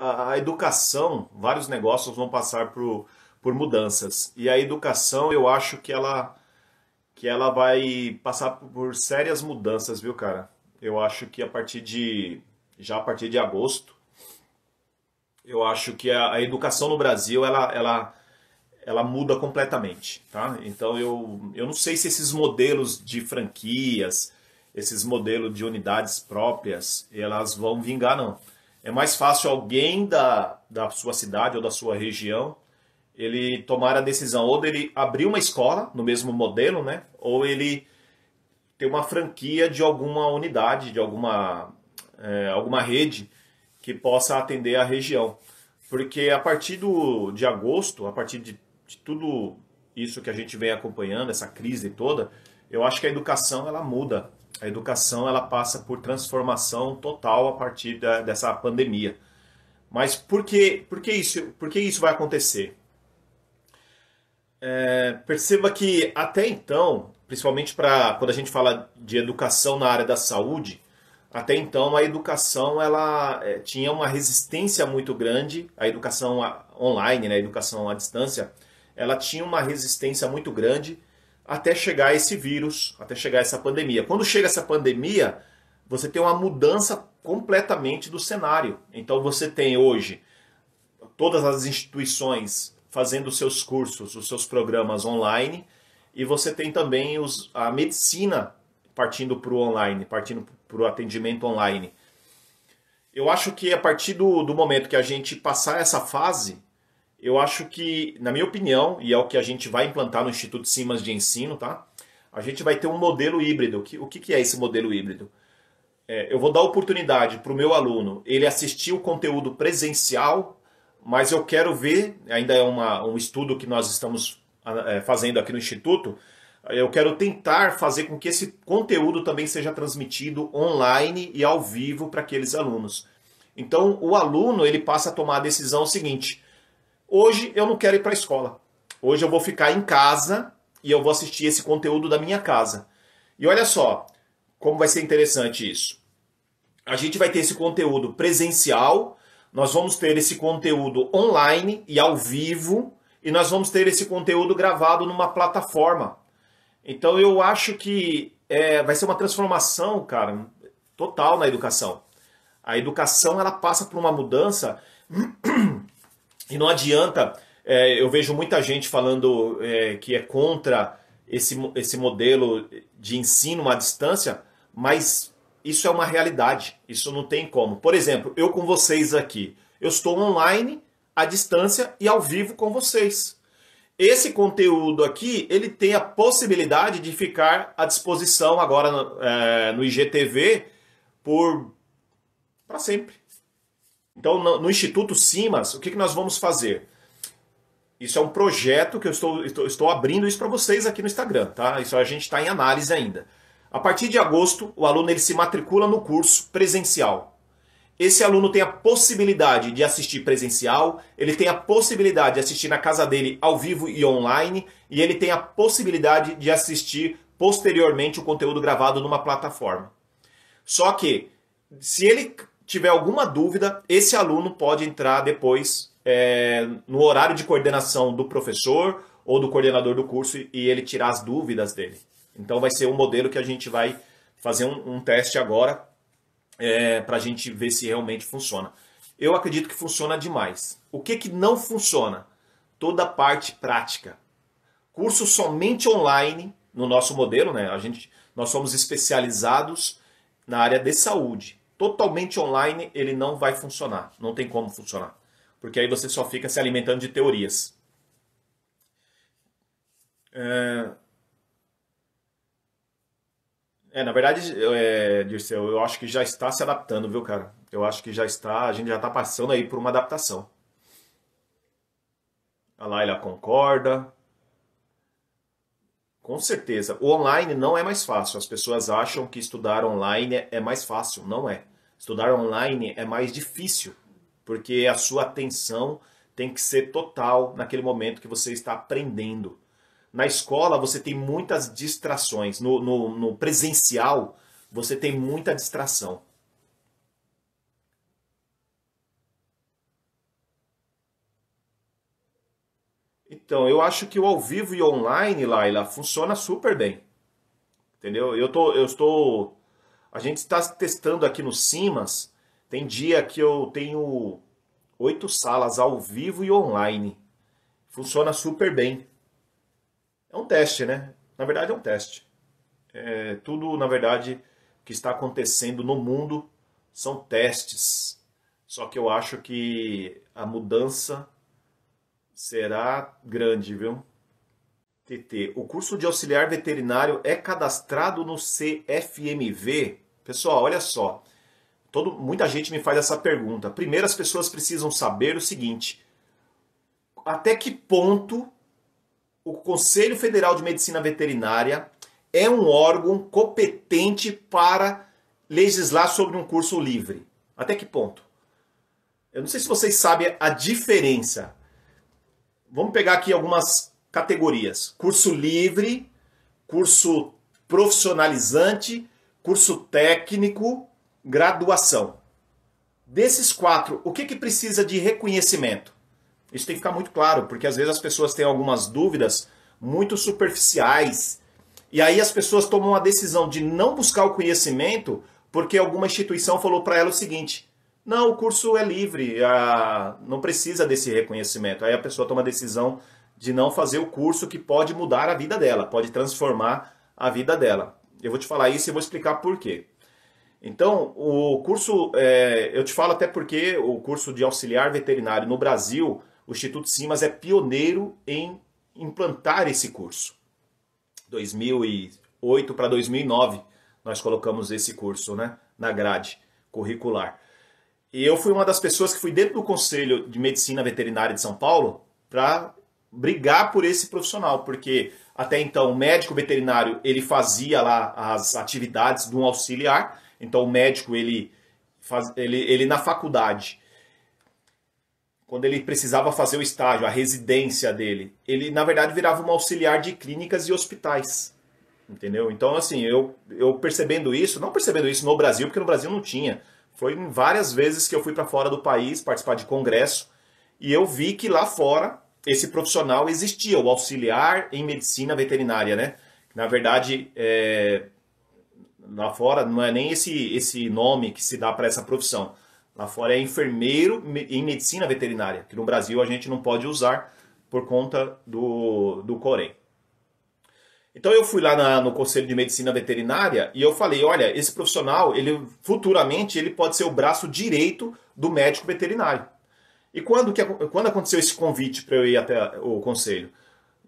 a, educação, vários negócios vão passar por, por mudanças. E a educação, eu acho que ela, que ela vai passar por sérias mudanças, viu, cara? Eu acho que a partir de. Já a partir de agosto, eu acho que a, a educação no Brasil, ela, ela, ela muda completamente, tá? Então eu, eu não sei se esses modelos de franquias, esses modelos de unidades próprias, elas vão vingar, não é mais fácil alguém da, da sua cidade ou da sua região ele tomar a decisão ou dele abrir uma escola no mesmo modelo, né? Ou ele ter uma franquia de alguma unidade, de alguma, é, alguma rede que possa atender a região. Porque a partir do, de agosto, a partir de, de tudo isso que a gente vem acompanhando, essa crise toda, eu acho que a educação ela muda a educação ela passa por transformação total a partir da, dessa pandemia. Mas por que, por que, isso, por que isso vai acontecer? É, perceba que até então, principalmente para quando a gente fala de educação na área da saúde, até então a educação ela é, tinha uma resistência muito grande, a educação online, né, a educação à distância, ela tinha uma resistência muito grande até chegar esse vírus, até chegar essa pandemia. Quando chega essa pandemia, você tem uma mudança completamente do cenário. Então você tem hoje todas as instituições fazendo seus cursos, os seus programas online, e você tem também os, a medicina partindo para o online, partindo para o atendimento online. Eu acho que a partir do, do momento que a gente passar essa fase, eu acho que, na minha opinião, e é o que a gente vai implantar no Instituto Simas de Ensino, tá? A gente vai ter um modelo híbrido. O que é esse modelo híbrido? É, eu vou dar oportunidade para o meu aluno ele assistir o conteúdo presencial, mas eu quero ver, ainda é uma, um estudo que nós estamos ah, é, fazendo aqui no Instituto, eu quero tentar fazer com que esse conteúdo também seja transmitido online e ao vivo para aqueles alunos. Então, o aluno ele passa a tomar a decisão seguinte: Hoje eu não quero ir para a escola. Hoje eu vou ficar em casa e eu vou assistir esse conteúdo da minha casa. E olha só como vai ser interessante isso. A gente vai ter esse conteúdo presencial, nós vamos ter esse conteúdo online e ao vivo, e nós vamos ter esse conteúdo gravado numa plataforma. Então eu acho que é, vai ser uma transformação, cara, total na educação. A educação ela passa por uma mudança e não adianta, é, eu vejo muita gente falando é, que é contra esse, esse modelo de ensino à distância, mas isso é uma realidade, isso não tem como. Por exemplo, eu com vocês aqui, eu estou online, à distância e ao vivo com vocês. Esse conteúdo aqui, ele tem a possibilidade de ficar à disposição agora é, no IGTV por para sempre. Então, no, no Instituto Simas, o que, que nós vamos fazer? Isso é um projeto que eu estou, estou, estou abrindo isso para vocês aqui no Instagram, tá? Isso a gente está em análise ainda. A partir de agosto, o aluno ele se matricula no curso presencial. Esse aluno tem a possibilidade de assistir presencial, ele tem a possibilidade de assistir na casa dele ao vivo e online, e ele tem a possibilidade de assistir posteriormente o conteúdo gravado numa plataforma. Só que, se ele tiver alguma dúvida, esse aluno pode entrar depois é, no horário de coordenação do professor ou do coordenador do curso e ele tirar as dúvidas dele. Então vai ser um modelo que a gente vai fazer um, um teste agora é, para a gente ver se realmente funciona. Eu acredito que funciona demais. O que, que não funciona? Toda a parte prática. Curso somente online, no nosso modelo, né? A gente, nós somos especializados na área de saúde totalmente online, ele não vai funcionar. Não tem como funcionar. Porque aí você só fica se alimentando de teorias. É, é na verdade, é, Dirceu, eu acho que já está se adaptando, viu, cara? Eu acho que já está, a gente já está passando aí por uma adaptação. A Laila concorda. Com certeza. O online não é mais fácil. As pessoas acham que estudar online é mais fácil. Não é. Estudar online é mais difícil, porque a sua atenção tem que ser total naquele momento que você está aprendendo. Na escola, você tem muitas distrações. No, no, no presencial, você tem muita distração. Então, eu acho que o ao vivo e online, Laila, funciona super bem. Entendeu? Eu, tô, eu estou a gente está testando aqui no Simas. Tem dia que eu tenho oito salas ao vivo e online. Funciona super bem. É um teste, né? Na verdade, é um teste. É, tudo, na verdade, que está acontecendo no mundo são testes. Só que eu acho que a mudança será grande, viu? TT, o curso de auxiliar veterinário é cadastrado no CFMV? Pessoal, olha só. Todo, muita gente me faz essa pergunta. Primeiro, as pessoas precisam saber o seguinte: até que ponto o Conselho Federal de Medicina Veterinária é um órgão competente para legislar sobre um curso livre? Até que ponto? Eu não sei se vocês sabem a diferença. Vamos pegar aqui algumas categorias: curso livre, curso profissionalizante, curso técnico, graduação. Desses quatro, o que, que precisa de reconhecimento? Isso tem que ficar muito claro, porque às vezes as pessoas têm algumas dúvidas muito superficiais. E aí as pessoas tomam a decisão de não buscar o conhecimento porque alguma instituição falou para ela o seguinte: não, o curso é livre, ah, não precisa desse reconhecimento. Aí a pessoa toma a decisão de não fazer o curso que pode mudar a vida dela, pode transformar a vida dela. Eu vou te falar isso e vou explicar por quê. Então, o curso, é, eu te falo até porque o curso de auxiliar veterinário no Brasil, o Instituto Simas é pioneiro em implantar esse curso. 2008 para 2009 nós colocamos esse curso né, na grade curricular. E eu fui uma das pessoas que fui dentro do Conselho de Medicina Veterinária de São Paulo para brigar por esse profissional, porque até então o médico veterinário ele fazia lá as atividades de um auxiliar, então o médico ele, faz, ele, ele na faculdade, quando ele precisava fazer o estágio, a residência dele, ele na verdade virava um auxiliar de clínicas e hospitais. Entendeu? Então, assim, eu, eu percebendo isso, não percebendo isso no Brasil, porque no Brasil não tinha. Foi várias vezes que eu fui para fora do país participar de congresso e eu vi que lá fora esse profissional existia, o auxiliar em medicina veterinária, né? Na verdade, é, lá fora não é nem esse, esse nome que se dá para essa profissão. Lá fora é enfermeiro em medicina veterinária, que no Brasil a gente não pode usar por conta do, do Corém. Então eu fui lá na, no Conselho de Medicina Veterinária e eu falei, olha, esse profissional, ele futuramente ele pode ser o braço direito do médico veterinário. E quando, que, quando aconteceu esse convite para eu ir até o Conselho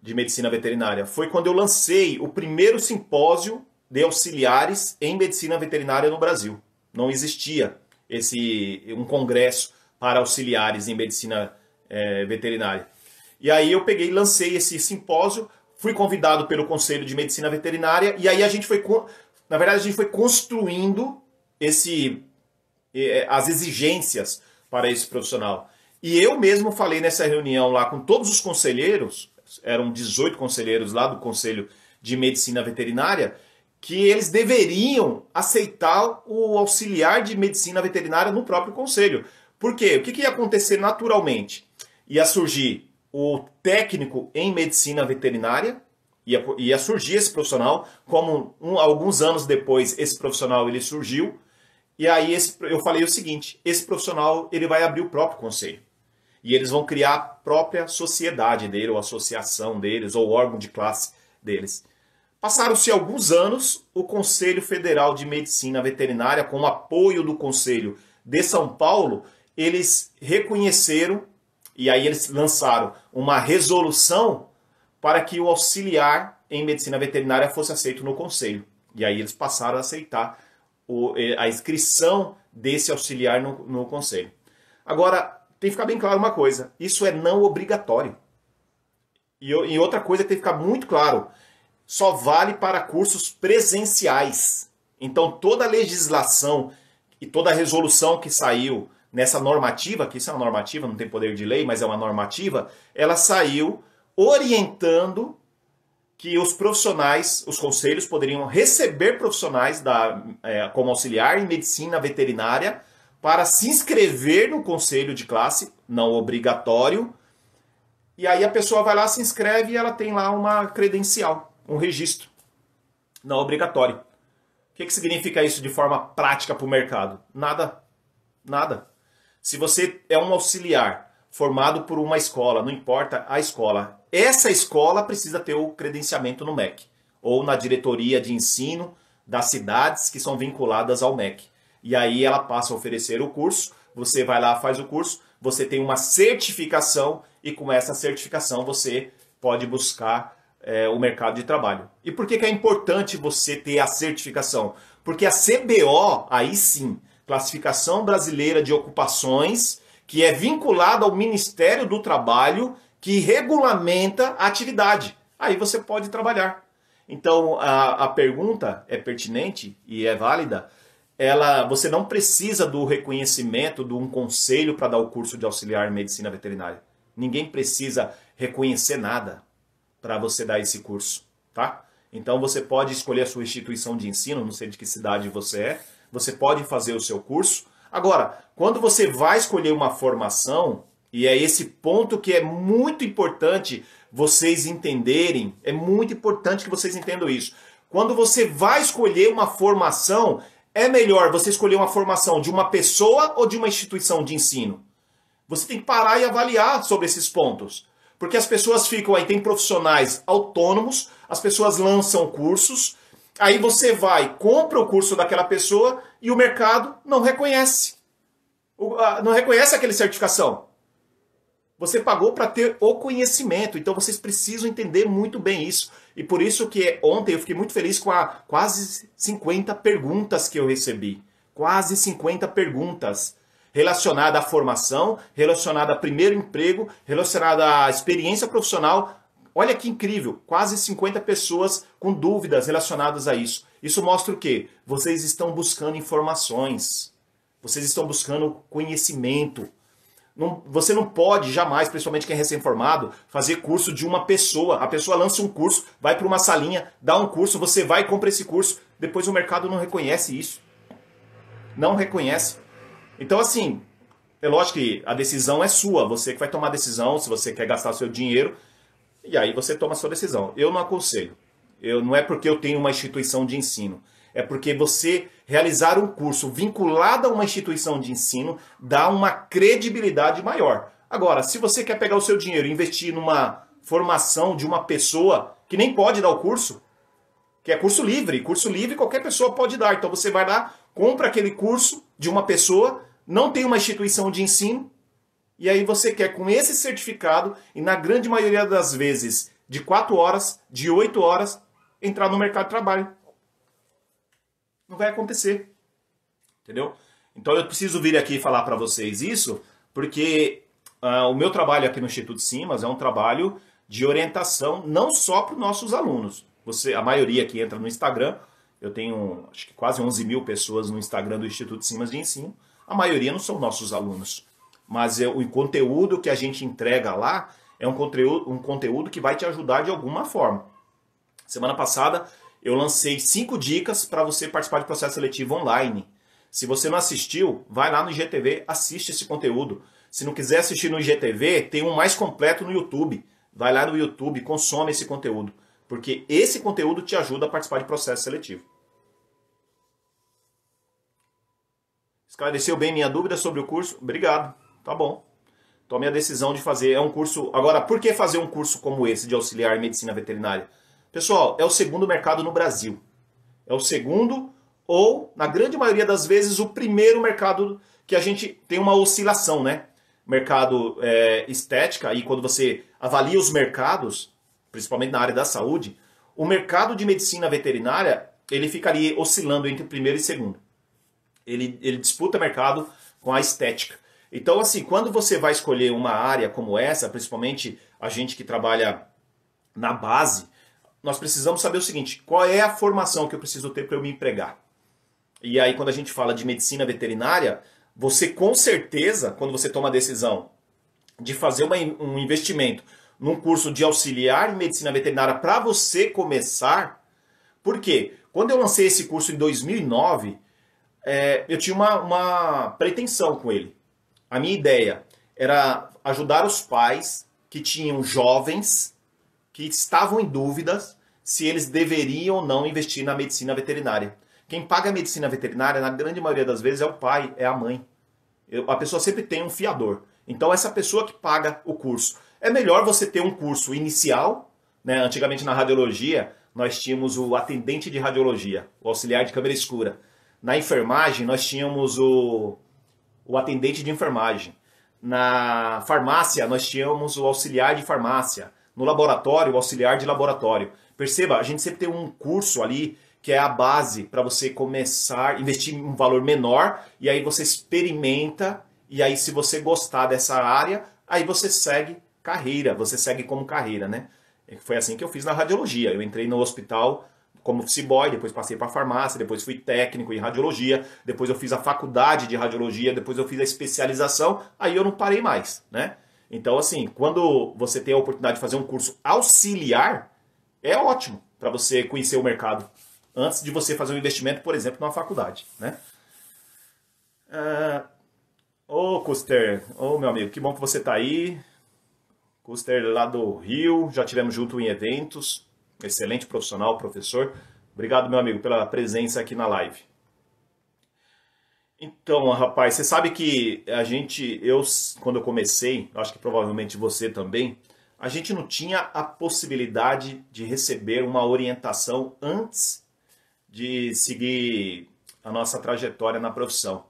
de Medicina Veterinária? Foi quando eu lancei o primeiro simpósio de auxiliares em medicina veterinária no Brasil. Não existia esse um congresso para auxiliares em medicina é, veterinária. E aí eu peguei, lancei esse simpósio, fui convidado pelo Conselho de Medicina Veterinária e aí a gente foi, na verdade a gente foi construindo esse é, as exigências para esse profissional. E eu mesmo falei nessa reunião lá com todos os conselheiros, eram 18 conselheiros lá do Conselho de Medicina Veterinária, que eles deveriam aceitar o auxiliar de medicina veterinária no próprio conselho. Por quê? O que, que ia acontecer naturalmente? Ia surgir o técnico em medicina veterinária, ia, ia surgir esse profissional, como um, alguns anos depois esse profissional ele surgiu, e aí esse, eu falei o seguinte, esse profissional ele vai abrir o próprio conselho e eles vão criar a própria sociedade dele, ou associação deles, ou órgão de classe deles. Passaram-se alguns anos, o Conselho Federal de Medicina Veterinária, com o apoio do Conselho de São Paulo, eles reconheceram e aí eles lançaram uma resolução para que o auxiliar em medicina veterinária fosse aceito no conselho. E aí eles passaram a aceitar o, eh, a inscrição desse auxiliar no, no conselho. Agora, tem que ficar bem claro uma coisa: isso é não obrigatório. E, e outra coisa que é tem que ficar muito claro: só vale para cursos presenciais. Então, toda a legislação e toda a resolução que saiu nessa normativa, que isso é uma normativa, não tem poder de lei, mas é uma normativa, ela saiu orientando que os profissionais, os conselhos poderiam receber profissionais da, é, como auxiliar em medicina veterinária para se inscrever no conselho de classe, não obrigatório. E aí a pessoa vai lá, se inscreve e ela tem lá uma credencial, um registro, não obrigatório. O que, que significa isso de forma prática para o mercado? Nada. Nada. Se você é um auxiliar formado por uma escola, não importa a escola, essa escola precisa ter o credenciamento no MEC ou na diretoria de ensino das cidades que são vinculadas ao MEC e aí ela passa a oferecer o curso, você vai lá, faz o curso, você tem uma certificação e com essa certificação você pode buscar é, o mercado de trabalho. E por que, que é importante você ter a certificação? Porque a CBO, aí sim, Classificação Brasileira de Ocupações, que é vinculada ao Ministério do Trabalho, que regulamenta a atividade. Aí você pode trabalhar. Então a, a pergunta é pertinente e é válida ela, você não precisa do reconhecimento de um conselho para dar o curso de auxiliar em medicina veterinária. Ninguém precisa reconhecer nada para você dar esse curso, tá? Então você pode escolher a sua instituição de ensino, não sei de que cidade você é, você pode fazer o seu curso. Agora, quando você vai escolher uma formação, e é esse ponto que é muito importante vocês entenderem, é muito importante que vocês entendam isso. Quando você vai escolher uma formação, é melhor você escolher uma formação de uma pessoa ou de uma instituição de ensino? Você tem que parar e avaliar sobre esses pontos. Porque as pessoas ficam aí, tem profissionais autônomos, as pessoas lançam cursos, aí você vai, compra o curso daquela pessoa e o mercado não reconhece. Não reconhece aquele certificação. Você pagou para ter o conhecimento, então vocês precisam entender muito bem isso. E por isso que ontem eu fiquei muito feliz com a quase 50 perguntas que eu recebi. Quase 50 perguntas relacionadas à formação, relacionada a primeiro emprego, relacionada à experiência profissional. Olha que incrível, quase 50 pessoas com dúvidas relacionadas a isso. Isso mostra o quê? Vocês estão buscando informações. Vocês estão buscando conhecimento. Não, você não pode jamais, principalmente quem é recém-formado, fazer curso de uma pessoa. A pessoa lança um curso, vai para uma salinha, dá um curso, você vai e compra esse curso. Depois o mercado não reconhece isso. Não reconhece. Então, assim, é lógico que a decisão é sua. Você que vai tomar a decisão se você quer gastar o seu dinheiro. E aí você toma a sua decisão. Eu não aconselho. Eu, não é porque eu tenho uma instituição de ensino. É porque você realizar um curso vinculado a uma instituição de ensino dá uma credibilidade maior. Agora, se você quer pegar o seu dinheiro e investir numa formação de uma pessoa que nem pode dar o curso, que é curso livre, curso livre qualquer pessoa pode dar. Então você vai lá, compra aquele curso de uma pessoa, não tem uma instituição de ensino, e aí você quer com esse certificado, e na grande maioria das vezes de 4 horas, de 8 horas, entrar no mercado de trabalho. Não vai acontecer. Entendeu? Então eu preciso vir aqui falar para vocês isso, porque uh, o meu trabalho aqui no Instituto Simas é um trabalho de orientação não só para os nossos alunos. Você, a maioria que entra no Instagram, eu tenho acho que quase 11 mil pessoas no Instagram do Instituto Simas de Ensino. A maioria não são nossos alunos, mas eu, eh, o conteúdo que a gente entrega lá é um conteúdo, um conteúdo que vai te ajudar de alguma forma. Semana passada eu lancei cinco dicas para você participar de processo seletivo online. Se você não assistiu, vai lá no IGTV, assiste esse conteúdo. Se não quiser assistir no IGTV, tem um mais completo no YouTube. Vai lá no YouTube, consome esse conteúdo, porque esse conteúdo te ajuda a participar de processo seletivo. Esclareceu bem minha dúvida sobre o curso? Obrigado. Tá bom. Tomei a decisão de fazer. É um curso. Agora, por que fazer um curso como esse de auxiliar em medicina veterinária? Pessoal, é o segundo mercado no Brasil. É o segundo ou, na grande maioria das vezes, o primeiro mercado que a gente tem uma oscilação, né? Mercado é, estética, e quando você avalia os mercados, principalmente na área da saúde, o mercado de medicina veterinária, ele fica ali oscilando entre primeiro e segundo. Ele, ele disputa mercado com a estética. Então, assim, quando você vai escolher uma área como essa, principalmente a gente que trabalha na base, nós precisamos saber o seguinte: qual é a formação que eu preciso ter para eu me empregar? E aí, quando a gente fala de medicina veterinária, você com certeza, quando você toma a decisão de fazer uma, um investimento num curso de auxiliar em medicina veterinária para você começar, por quê? Quando eu lancei esse curso em 2009, é, eu tinha uma, uma pretensão com ele. A minha ideia era ajudar os pais que tinham jovens que estavam em dúvidas se eles deveriam ou não investir na medicina veterinária. Quem paga a medicina veterinária, na grande maioria das vezes, é o pai, é a mãe. Eu, a pessoa sempre tem um fiador. Então, essa pessoa que paga o curso. É melhor você ter um curso inicial, né? antigamente na radiologia, nós tínhamos o atendente de radiologia, o auxiliar de câmera escura. Na enfermagem, nós tínhamos o, o atendente de enfermagem. Na farmácia, nós tínhamos o auxiliar de farmácia no laboratório, o auxiliar de laboratório. Perceba, a gente sempre tem um curso ali que é a base para você começar, investir um valor menor e aí você experimenta e aí se você gostar dessa área, aí você segue carreira, você segue como carreira, né? É foi assim que eu fiz na radiologia. Eu entrei no hospital como office depois passei para farmácia, depois fui técnico em radiologia, depois eu fiz a faculdade de radiologia, depois eu fiz a especialização, aí eu não parei mais, né? Então, assim, quando você tem a oportunidade de fazer um curso auxiliar, é ótimo para você conhecer o mercado antes de você fazer um investimento, por exemplo, numa faculdade, né? Ah, ô, uh, oh, Custer, ô oh, meu amigo, que bom que você está aí. Custer lá do Rio, já tivemos junto em eventos. Excelente profissional, professor. Obrigado, meu amigo, pela presença aqui na live. Então, rapaz, você sabe que a gente, eu, quando eu comecei, acho que provavelmente você também, a gente não tinha a possibilidade de receber uma orientação antes de seguir a nossa trajetória na profissão.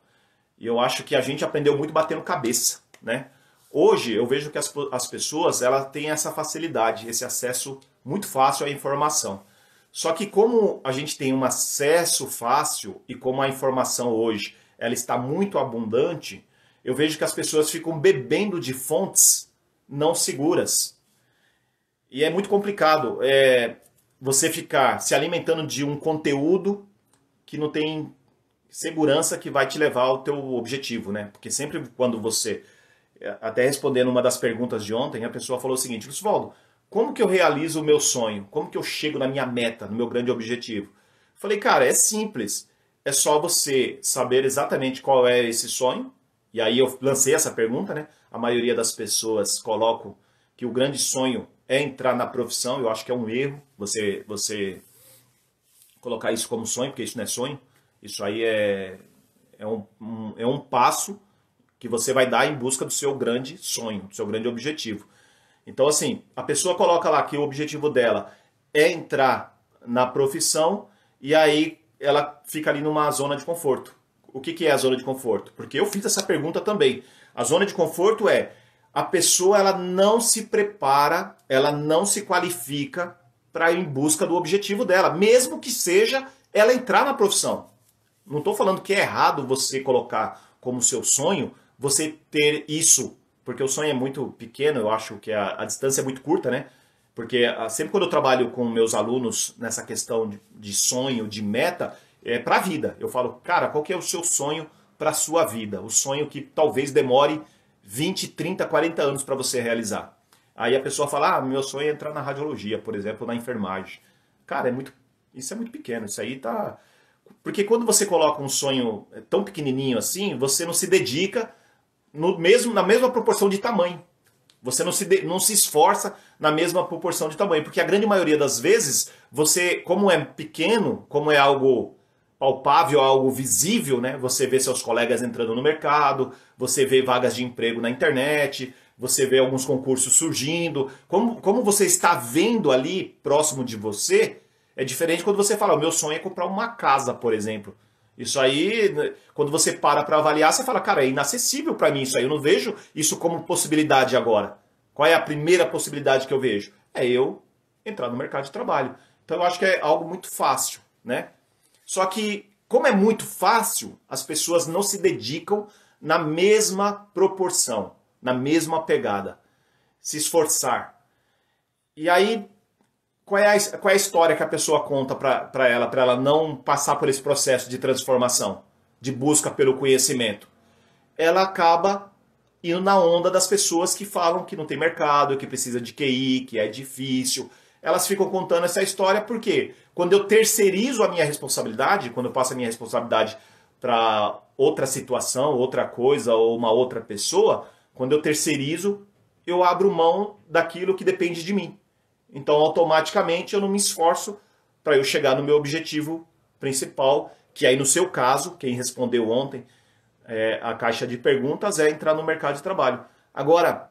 E eu acho que a gente aprendeu muito batendo cabeça, né? Hoje eu vejo que as, as pessoas ela têm essa facilidade, esse acesso muito fácil à informação. Só que como a gente tem um acesso fácil e como a informação hoje ela está muito abundante, eu vejo que as pessoas ficam bebendo de fontes não seguras. E é muito complicado é, você ficar se alimentando de um conteúdo que não tem segurança que vai te levar ao teu objetivo, né? Porque sempre quando você, é, até respondendo uma das perguntas de ontem, a pessoa falou o seguinte, Lucivaldo, como que eu realizo o meu sonho? Como que eu chego na minha meta, no meu grande objetivo? Falei, cara, é simples é só você saber exatamente qual é esse sonho. E aí eu lancei essa pergunta, né? A maioria das pessoas colocam que o grande sonho é entrar na profissão. Eu acho que é um erro você você colocar isso como sonho, porque isso não é sonho. Isso aí é é um, um é um passo que você vai dar em busca do seu grande sonho, do seu grande objetivo. Então assim, a pessoa coloca lá que o objetivo dela é entrar na profissão e aí ela fica ali numa zona de conforto. O que, que é a zona de conforto? Porque eu fiz essa pergunta também. A zona de conforto é a pessoa ela não se prepara, ela não se qualifica para ir em busca do objetivo dela, mesmo que seja ela entrar na profissão. Não estou falando que é errado você colocar como seu sonho você ter isso, porque o sonho é muito pequeno, eu acho que a, a distância é muito curta, né? Porque ah, sempre quando eu trabalho com meus alunos nessa questão de, sonho, de meta, é para a vida. Eu falo, cara, qual que é o seu sonho para a sua vida? O sonho que talvez demore 20, 30, 40 anos para você realizar. Aí a pessoa fala, ah, meu sonho é entrar na radiologia, por exemplo, na enfermagem. Cara, é muito, isso é muito pequeno, isso aí tá... Porque quando você coloca um sonho é, tão pequenininho assim, você não se dedica no mesmo, na mesma proporção de tamanho. Você não se, de, não se esforça na mesma proporção de tamanho, porque a grande maioria das vezes, você, como é pequeno, como é algo palpável, algo visível, né? Você vê seus colegas entrando no mercado, você vê vagas de emprego na internet, você vê alguns concursos surgindo. Como, como você está vendo ali próximo de você, é diferente quando você fala: o meu sonho é comprar uma casa, por exemplo. Isso aí, né, quando você para para avaliar, você fala, cara, é inacessível para mim isso aí. Eu não vejo isso como possibilidade agora. Qual é a primeira possibilidade que eu vejo? É eu entrar no mercado de trabalho. Então eu acho que é algo muito fácil, né? Só que como é muito fácil, as pessoas não se dedicam na mesma proporção, na mesma pegada, se esforçar. E aí qual é a, qual é a história que a pessoa conta para ela, para ela não passar por esse processo de transformação, de busca pelo conhecimento? Ela acaba indo na onda das pessoas que falam que não tem mercado, que precisa de QI, que é difícil. Elas ficam contando essa história porque quando eu terceirizo a minha responsabilidade, quando eu passo a minha responsabilidade para outra situação, outra coisa ou uma outra pessoa, quando eu terceirizo, eu abro mão daquilo que depende de mim. Então, automaticamente, eu não me esforço para eu chegar no meu objetivo principal, que aí, no seu caso, quem respondeu ontem é, a caixa de perguntas, é entrar no mercado de trabalho. Agora,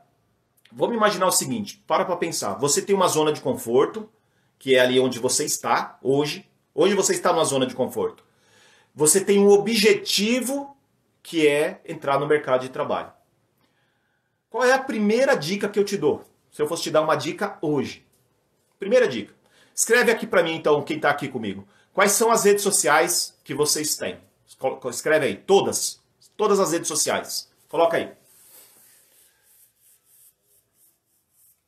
vamos imaginar o seguinte: para para pensar. Você tem uma zona de conforto, que é ali onde você está hoje. Hoje você está numa zona de conforto. Você tem um objetivo que é entrar no mercado de trabalho. Qual é a primeira dica que eu te dou? Se eu fosse te dar uma dica hoje, Primeira dica. Escreve aqui para mim, então, quem está aqui comigo. Quais são as redes sociais que vocês têm? Escreve aí, todas. Todas as redes sociais. Coloca aí.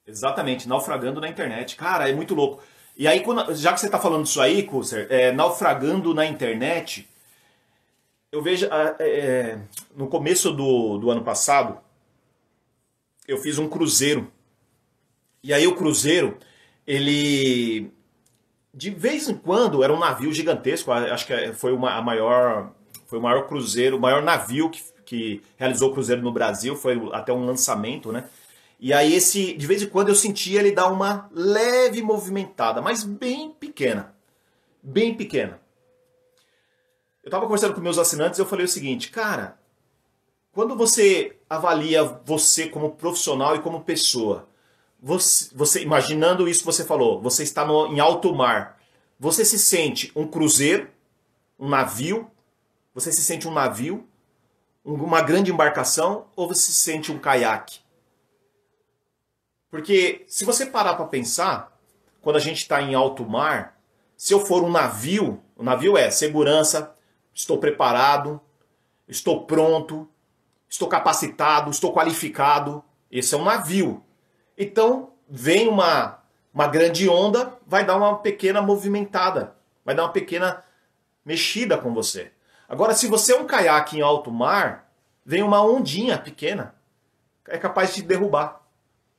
Exatamente, naufragando na internet. Cara, é muito louco. E aí, já que você está falando disso aí, Kusser, é, naufragando na internet, eu vejo. Ah, é, é, no começo do, do ano passado, eu fiz um cruzeiro. E aí, o cruzeiro ele de vez em quando era um navio gigantesco, acho que é, foi uma, a maior, foi o maior cruzeiro, o maior navio que, que realizou o cruzeiro no Brasil, foi até um lançamento, né? E aí esse, de vez em quando eu sentia ele dar uma leve movimentada, mas bem pequena, bem pequena. Eu estava conversando com meus assinantes e eu falei o seguinte, cara, quando você avalia você como profissional e como pessoa, você, você, imaginando isso que você falou, você está no, em alto mar. Você se sente um cruzeiro, um navio? Você se sente um navio, uma grande embarcação, ou você se sente um caiaque? Porque se você parar para pensar, quando a gente está em alto mar, se eu for um navio, o navio é segurança, estou preparado, estou pronto, estou capacitado, estou qualificado. Esse é um navio. Então vem uma, uma grande onda, vai dar uma pequena movimentada, vai dar uma pequena mexida com você. Agora, se você é um caiaque em alto mar, vem uma ondinha pequena, é capaz de te derrubar.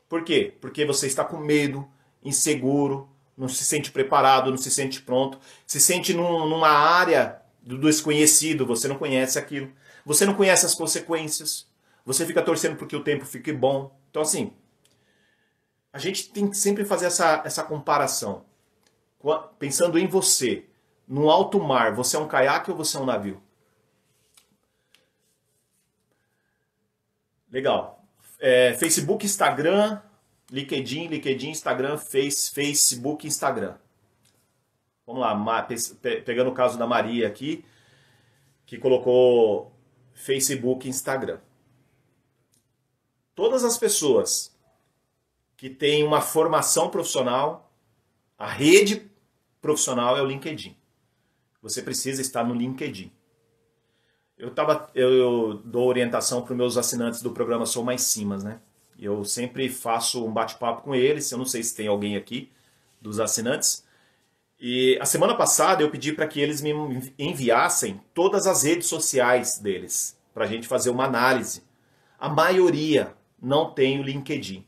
Por quê? Porque você está com medo, inseguro, não se sente preparado, não se sente pronto, se sente num, numa área do desconhecido, você não conhece aquilo, você não conhece as consequências, você fica torcendo porque o tempo fique bom. Então, assim, a gente tem que sempre fazer essa, essa comparação. Pensando em você, no alto mar, você é um caiaque ou você é um navio? Legal. É, Facebook, Instagram, LinkedIn, LinkedIn, Instagram, Face, Facebook, Instagram. Vamos lá, pegando o caso da Maria aqui, que colocou Facebook, Instagram. Todas as pessoas que tem uma formação profissional, a rede profissional é o LinkedIn. Você precisa estar no LinkedIn. Eu, tava, eu, eu dou orientação para os meus assinantes do programa Sou Mais Simas, né? Eu sempre faço um bate-papo com eles. Eu não sei se tem alguém aqui dos assinantes. E a semana passada eu pedi para que eles me enviassem todas as redes sociais deles, para a gente fazer uma análise. A maioria não tem o LinkedIn.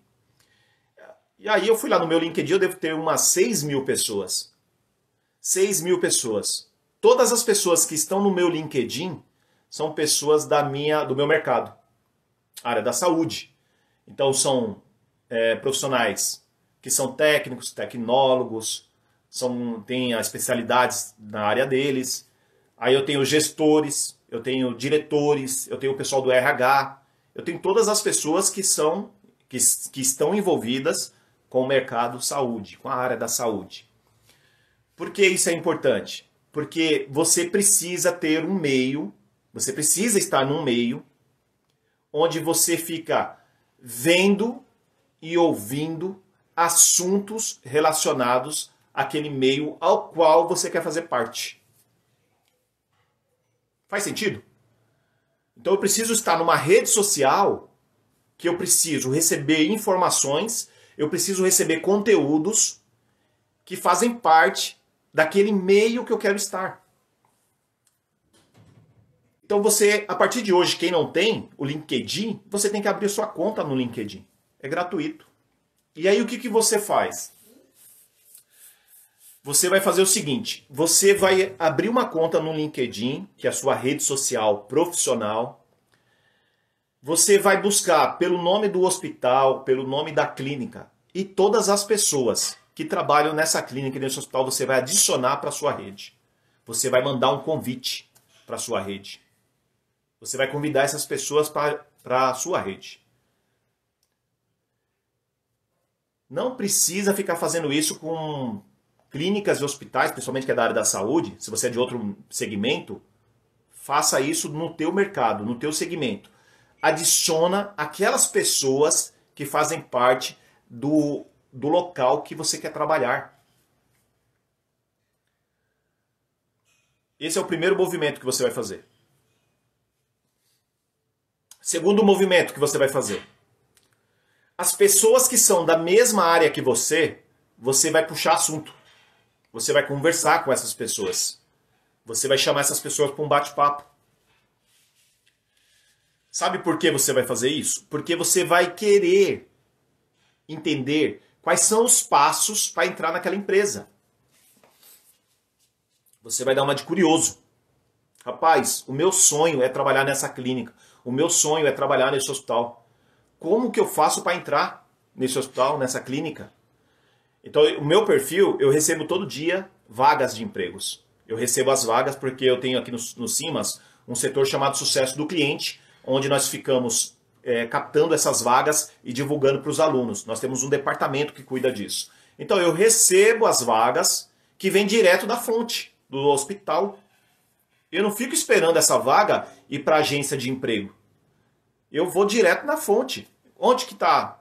E aí eu fui lá no meu LinkedIn, eu devo ter umas 6 mil pessoas. 6 mil pessoas. Todas as pessoas que estão no meu LinkedIn são pessoas da minha, do meu mercado, área da saúde. Então são é, profissionais que são técnicos, tecnólogos, são, têm as especialidades na área deles. Aí eu tenho gestores, eu tenho diretores, eu tenho o pessoal do RH, eu tenho todas as pessoas que são que, que estão envolvidas com o mercado saúde, com a área da saúde. Por que isso é importante? Porque você precisa ter um meio, você precisa estar num meio onde você fica vendo e ouvindo assuntos relacionados àquele meio ao qual você quer fazer parte. Faz sentido? Então eu preciso estar numa rede social que eu preciso receber informações eu preciso receber conteúdos que fazem parte daquele meio que eu quero estar. Então você, a partir de hoje, quem não tem o LinkedIn, você tem que abrir sua conta no LinkedIn. É gratuito. E aí o que, que você faz? Você vai fazer o seguinte: você vai abrir uma conta no LinkedIn, que é a sua rede social profissional, você vai buscar pelo nome do hospital, pelo nome da clínica e todas as pessoas que trabalham nessa clínica e nesse hospital você vai adicionar para sua rede. Você vai mandar um convite para sua rede. Você vai convidar essas pessoas para a sua rede. Não precisa ficar fazendo isso com clínicas e hospitais, principalmente que é da área da saúde. Se você é de outro segmento, faça isso no teu mercado, no teu segmento adiciona aquelas pessoas que fazem parte do, do local que você quer trabalhar. Esse é o primeiro movimento que você vai fazer. Segundo movimento que você vai fazer. As pessoas que são da mesma área que você, você vai puxar assunto. Você vai conversar com essas pessoas. Você vai chamar essas pessoas para um bate-papo. Sabe por que você vai fazer isso? Porque você vai querer entender quais são os passos para entrar naquela empresa. Você vai dar uma de curioso. Rapaz, o meu sonho é trabalhar nessa clínica. O meu sonho é trabalhar nesse hospital. Como que eu faço para entrar nesse hospital, nessa clínica? Então, o meu perfil, eu recebo todo dia vagas de empregos. Eu recebo as vagas porque eu tenho aqui no, no Simas um setor chamado sucesso do cliente, onde nós ficamos é, captando essas vagas e divulgando para os alunos. Nós temos um departamento que cuida disso. Então eu recebo as vagas que vêm direto da fonte, do hospital. Eu não fico esperando essa vaga ir para a agência de emprego. Eu vou direto na fonte. Onde que está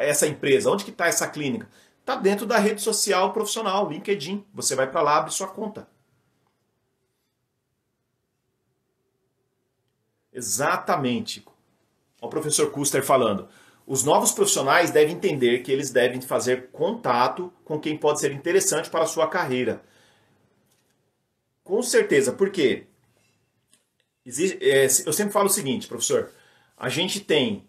essa empresa? Onde que está essa clínica? Está dentro da rede social profissional, LinkedIn. Você vai para lá, abre sua conta. Exatamente. Olha o professor Custer falando. Os novos profissionais devem entender que eles devem fazer contato com quem pode ser interessante para a sua carreira. Com certeza, porque é, eu sempre falo o seguinte, professor, a gente tem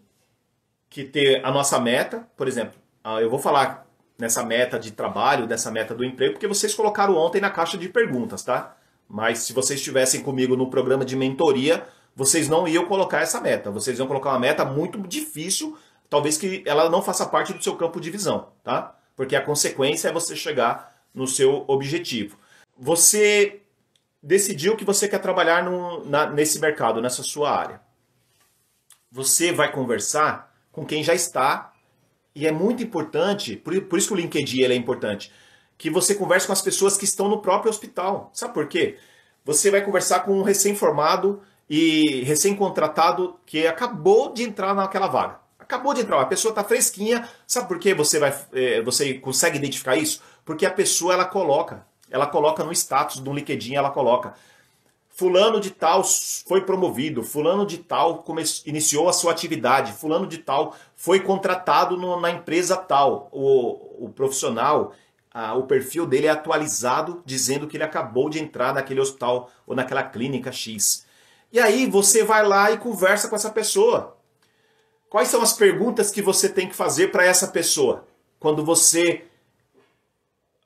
que ter a nossa meta, por exemplo, ah, eu vou falar nessa meta de trabalho, dessa meta do emprego, porque vocês colocaram ontem na caixa de perguntas, tá? Mas se vocês estivessem comigo no programa de mentoria, vocês não iam colocar essa meta. Vocês iam colocar uma meta muito difícil, talvez que ela não faça parte do seu campo de visão, tá? Porque a consequência é você chegar no seu objetivo. Você decidiu que você quer trabalhar no, na, nesse mercado, nessa sua área. Você vai conversar com quem já está e é muito importante, por, por isso que o LinkedIn é importante, que você converse com as pessoas que estão no próprio hospital. Sabe por quê? Você vai conversar com um recém-formado e recém-contratado que acabou de entrar naquela vaga. Acabou de entrar, a pessoa está fresquinha. Sabe por que você, vai, é, você consegue identificar isso? Porque a pessoa ela coloca, ela coloca no status do LinkedIn, ela coloca fulano de tal foi promovido, fulano de tal iniciou a sua atividade, fulano de tal foi contratado no, na empresa tal. O, o profissional, a, o perfil dele é atualizado dizendo que ele acabou de entrar naquele hospital ou naquela clínica X. E aí você vai lá e conversa com essa pessoa. Quais são as perguntas que você tem que fazer para essa pessoa? Quando você.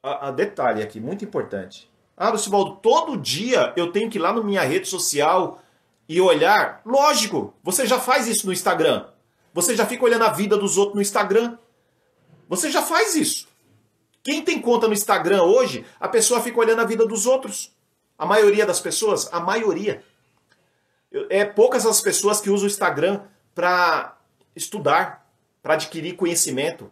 A, ah, a, ah, detalhe aqui, muito importante. Ah, Lucivaldo, todo dia eu tenho que ir lá na minha rede social e olhar. Lógico, você já faz isso no Instagram. Você já fica olhando a vida dos outros no Instagram. Você já faz isso. Quem tem conta no Instagram hoje, a pessoa fica olhando a vida dos outros. A maioria das pessoas, a maioria. É poucas as pessoas que usam o Instagram para estudar, para adquirir conhecimento.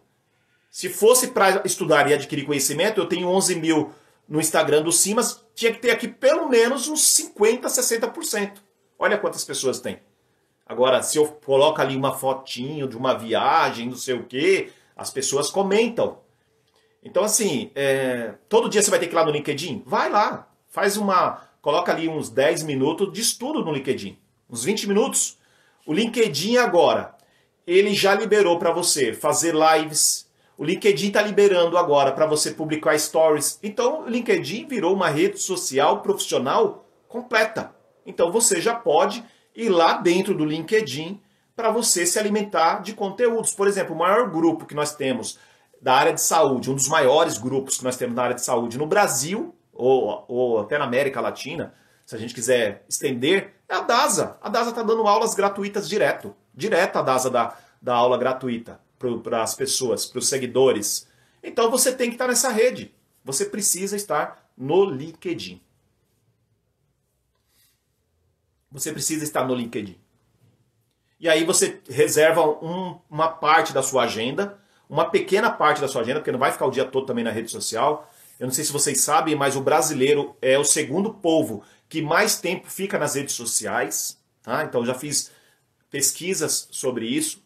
Se fosse para estudar e adquirir conhecimento, eu tenho 11 mil no Instagram do Simas, tinha que ter aqui pelo menos uns 50%, 60%. Olha quantas pessoas tem. Agora, se eu coloco ali uma fotinho de uma viagem, não sei o quê, as pessoas comentam. Então, assim, é... todo dia você vai ter que ir lá no LinkedIn? Vai lá, faz uma, coloca ali uns 10 minutos de estudo no LinkedIn, uns 20 minutos. O LinkedIn agora, ele já liberou para você fazer lives. O LinkedIn está liberando agora para você publicar stories. Então, o LinkedIn virou uma rede social profissional completa. Então, você já pode ir lá dentro do LinkedIn para você se alimentar de conteúdos. Por exemplo, o maior grupo que nós temos da área de saúde, um dos maiores grupos que nós temos na área de saúde no Brasil, ou, ou até na América Latina, se a gente quiser estender, é a DASA. A DASA está dando aulas gratuitas direto. Direto a DASA dá, da aula gratuita para as pessoas, para os seguidores. Então você tem que estar nessa rede. Você precisa estar no LinkedIn. Você precisa estar no LinkedIn. E aí você reserva um, uma parte da sua agenda, uma pequena parte da sua agenda, porque não vai ficar o dia todo também na rede social. Eu não sei se vocês sabem, mas o brasileiro é o segundo povo que mais tempo fica nas redes sociais. Tá? Então já fiz pesquisas sobre isso.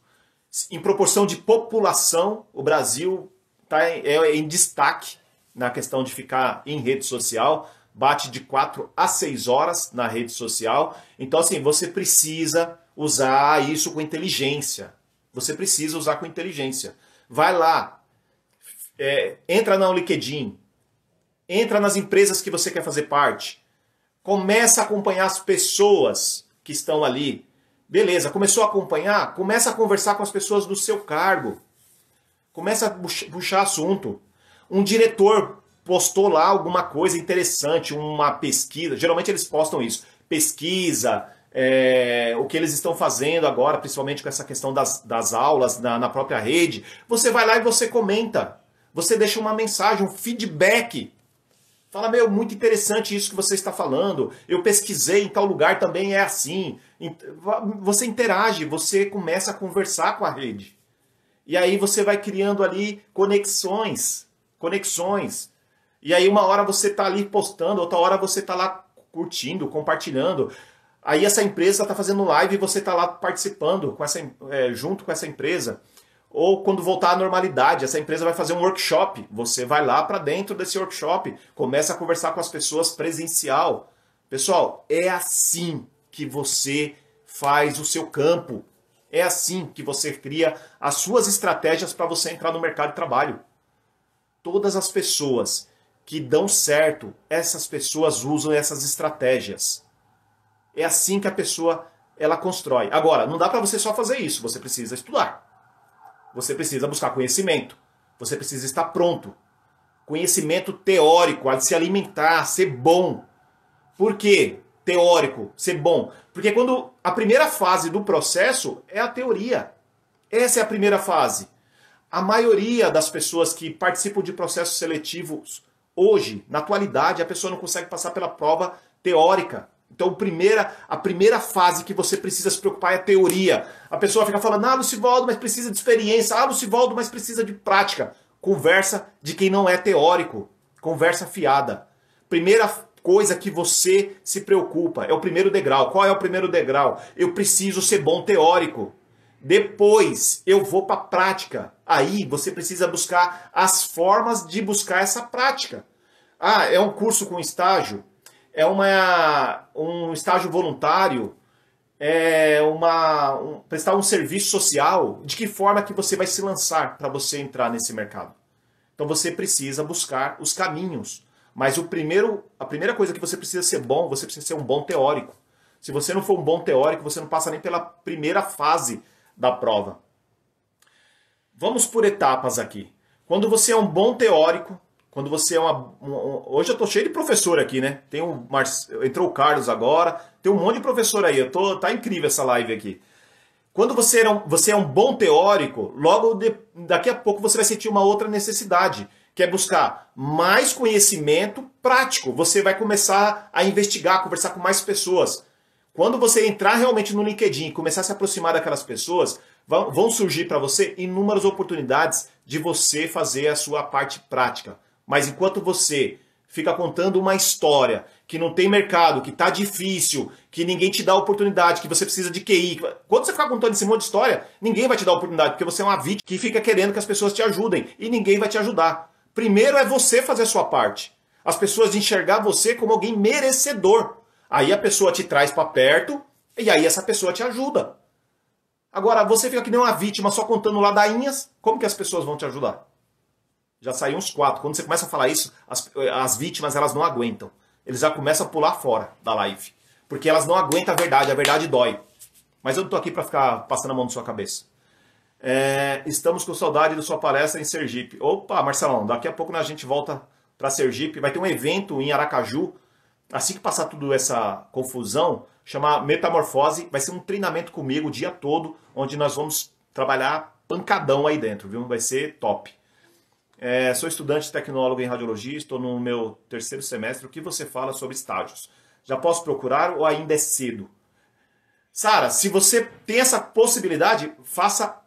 Em proporção de população, o Brasil tá em, é, é em destaque na questão de ficar em rede social. Bate de 4 a 6 horas na rede social. Então, assim, você precisa usar isso com inteligência. Você precisa usar com inteligência. Vai lá, é, entra na LinkedIn, Entra nas empresas que você quer fazer parte. Começa a acompanhar as pessoas que estão ali. Beleza, começou a acompanhar? Começa a conversar com as pessoas do seu cargo. Começa a puxar assunto. Um diretor postou lá alguma coisa interessante, uma pesquisa. Geralmente eles postam isso. Pesquisa, é, o que eles estão fazendo agora, principalmente com essa questão das, das aulas na, na própria rede. Você vai lá e você comenta. Você deixa uma mensagem, um feedback Fala, meu, muito interessante isso que você está falando. Eu pesquisei em tal lugar também é assim. Você interage, você começa a conversar com a rede. E aí você vai criando ali conexões, conexões. E aí uma hora você está ali postando, outra hora você está lá curtindo, compartilhando. Aí essa empresa está fazendo live e você está lá participando com essa, é, junto com essa empresa ou quando voltar à normalidade, essa empresa vai fazer um workshop, você vai lá para dentro desse workshop, começa a conversar com as pessoas presencial. Pessoal, é assim que você faz o seu campo. É assim que você cria as suas estratégias para você entrar no mercado de trabalho. Todas as pessoas que dão certo, essas pessoas usam essas estratégias. É assim que a pessoa ela constrói. Agora, não dá para você só fazer isso, você precisa estudar. Você precisa buscar conhecimento. Você precisa estar pronto. Conhecimento teórico, a se alimentar, ser bom. Por quê? Teórico, ser bom. Porque quando a primeira fase do processo é a teoria. Essa é a primeira fase. A maioria das pessoas que participam de processos seletivos hoje, na atualidade, a pessoa não consegue passar pela prova teórica. Então, primeira, a primeira fase que você precisa se preocupar é a teoria. A pessoa fica falando, ah, Lucivaldo, mas precisa de experiência. Ah, Lucivaldo, mas precisa de prática. Conversa de quem não é teórico. Conversa fiada. Primeira coisa que você se preocupa é o primeiro degrau. Qual é o primeiro degrau? Eu preciso ser bom teórico. Depois eu vou para a prática. Aí você precisa buscar as formas de buscar essa prática. Ah, é um curso com estágio? é uma, um estágio voluntário, é uma um, prestar um serviço social, de que forma que você vai se lançar para você entrar nesse mercado? Então você precisa buscar os caminhos. Mas o primeiro, a primeira coisa que você precisa ser bom, você precisa ser um bom teórico. Se você não for um bom teórico, você não passa nem pela primeira fase da prova. Vamos por etapas aqui. Quando você é um bom teórico, quando você é uma. hoje eu tô cheio de professor aqui, né? Tem um, Mar... Entrou o Carlos agora, tem um monte de professor aí. Eu tô... Tá incrível essa live aqui. Quando você é um, você é um bom teórico, logo de, daqui a pouco você vai sentir uma outra necessidade, que é buscar mais conhecimento prático. Você vai começar a investigar, conversar com mais pessoas. Quando você entrar realmente no LinkedIn e começar a se aproximar daquelas pessoas, vão surgir para você inúmeras oportunidades de você fazer a sua parte prática. Mas enquanto você fica contando uma história que não tem mercado, que tá difícil, que ninguém te dá oportunidade, que você precisa de QI. Quando você ficar contando esse monte de história, ninguém vai te dar oportunidade, porque você é uma vítima que fica querendo que as pessoas te ajudem e ninguém vai te ajudar. Primeiro é você fazer a sua parte. As pessoas enxergar você como alguém merecedor. Aí a pessoa te traz para perto e aí essa pessoa te ajuda. Agora, você fica que nem uma vítima só contando ladainhas, como que as pessoas vão te ajudar? Já saíram uns quatro. Quando você começa a falar isso, as, eh, as vítimas elas não aguentam. Eles já começam a pular fora da live. Porque elas não aguentam a verdade, a verdade dói. Mas eu não estou aqui para ficar passando a mão na sua cabeça. É, estamos com saudade da sua palestra em Sergipe. Opa, Marcelão, daqui a pouco a gente volta para Sergipe. Vai ter um evento em Aracaju, assim que passar tudo essa confusão, chamar Metamorfose. Vai ser um treinamento comigo o dia todo, onde nós vamos trabalhar pancadão aí dentro, viu? Vai ser top. É, sou estudante tecnólogo em radiologia, estou no meu terceiro semestre. O que você fala sobre estágios? Já posso procurar ou ainda é cedo? Sara, se você tem essa possibilidade, faça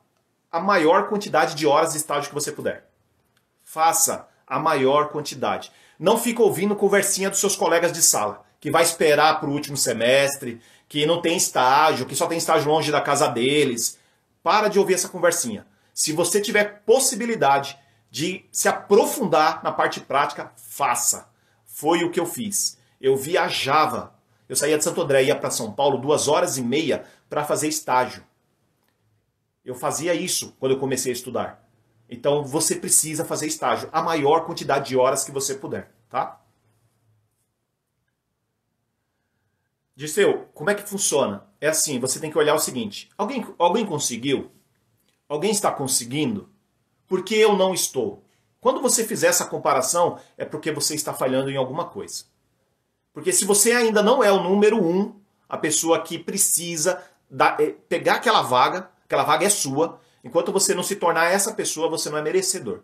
a maior quantidade de horas de estágio que você puder. Faça a maior quantidade. Não fica ouvindo conversinha dos seus colegas de sala, que vai esperar para o último semestre, que não tem estágio, que só tem estágio longe da casa deles. Para de ouvir essa conversinha. Se você tiver possibilidade de se aprofundar na parte prática, faça. Foi o que eu fiz. Eu viajava. Eu saía de Santo André, ia para São Paulo duas horas e meia para fazer estágio. Eu fazia isso quando eu comecei a estudar. Então você precisa fazer estágio a maior quantidade de horas que você puder, tá? Dirceu, como é que funciona? É assim, você tem que olhar o seguinte: alguém, alguém conseguiu? Alguém está conseguindo? porque eu não estou. Quando você fizer essa comparação, é porque você está falhando em alguma coisa. Porque se você ainda não é o número um, a pessoa que precisa da, é, pegar aquela vaga, aquela vaga é sua. Enquanto você não se tornar essa pessoa, você não é merecedor.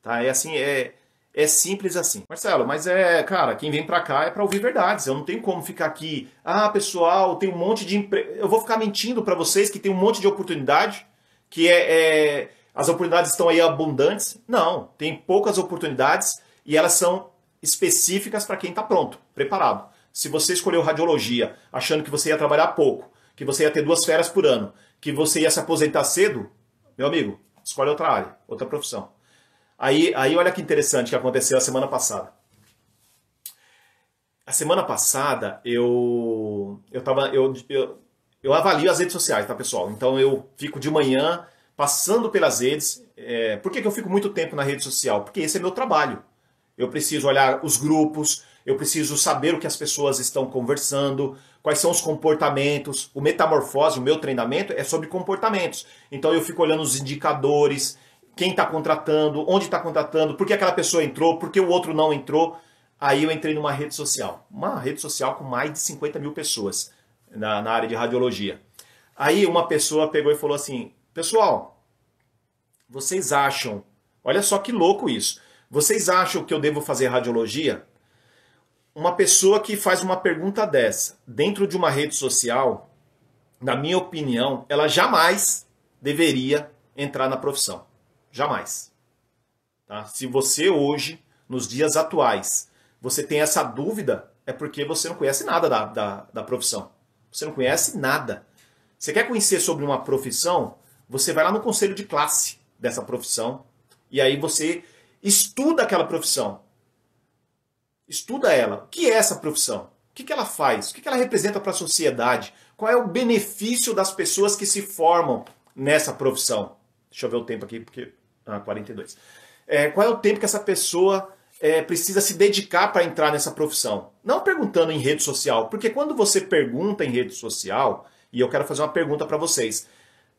Tá? É assim, é, é simples assim. Marcelo, mas é, cara, quem vem pra cá é pra ouvir verdades. Eu não tenho como ficar aqui. Ah, pessoal, tem um monte de. Empre... Eu vou ficar mentindo para vocês que tem um monte de oportunidade que é, é as oportunidades estão aí abundantes? Não, tem poucas oportunidades e elas são específicas para quem está pronto, preparado. Se você escolheu radiologia achando que você ia trabalhar pouco, que você ia ter duas férias por ano, que você ia se aposentar cedo, meu amigo, escolhe outra área, outra profissão. Aí, aí olha que interessante que aconteceu a semana passada. A semana passada eu eu tava eu, eu, eu avalio as redes sociais, tá pessoal? Então eu fico de manhã passando pelas redes. É, por que, que eu fico muito tempo na rede social? Porque esse é meu trabalho. Eu preciso olhar os grupos, eu preciso saber o que as pessoas estão conversando, quais são os comportamentos. O metamorfose, o meu treinamento é sobre comportamentos. Então eu fico olhando os indicadores, quem está contratando, onde está contratando, por que aquela pessoa entrou, por que o outro não entrou. Aí eu entrei numa rede social, uma rede social com mais de 50 mil pessoas na, na área de radiologia. Aí uma pessoa pegou e falou assim: Pessoal, vocês acham, olha só que louco isso, vocês acham que eu devo fazer radiologia? Uma pessoa que faz uma pergunta dessa dentro de uma rede social, na minha opinião, ela jamais deveria entrar na profissão. Jamais. Tá? Se você hoje, nos dias atuais, você tem essa dúvida, é porque você não conhece nada da, da, da profissão. Você não conhece nada. Você quer conhecer sobre uma profissão? Você vai lá no conselho de classe dessa profissão e aí você estuda aquela profissão. Estuda ela. O que é essa profissão? O que ela faz? O que ela representa para a sociedade? Qual é o benefício das pessoas que se formam nessa profissão? Deixa eu ver o tempo aqui, porque. Ah, 42. É, qual é o tempo que essa pessoa é, precisa se dedicar para entrar nessa profissão? Não perguntando em rede social, porque quando você pergunta em rede social, e eu quero fazer uma pergunta para vocês.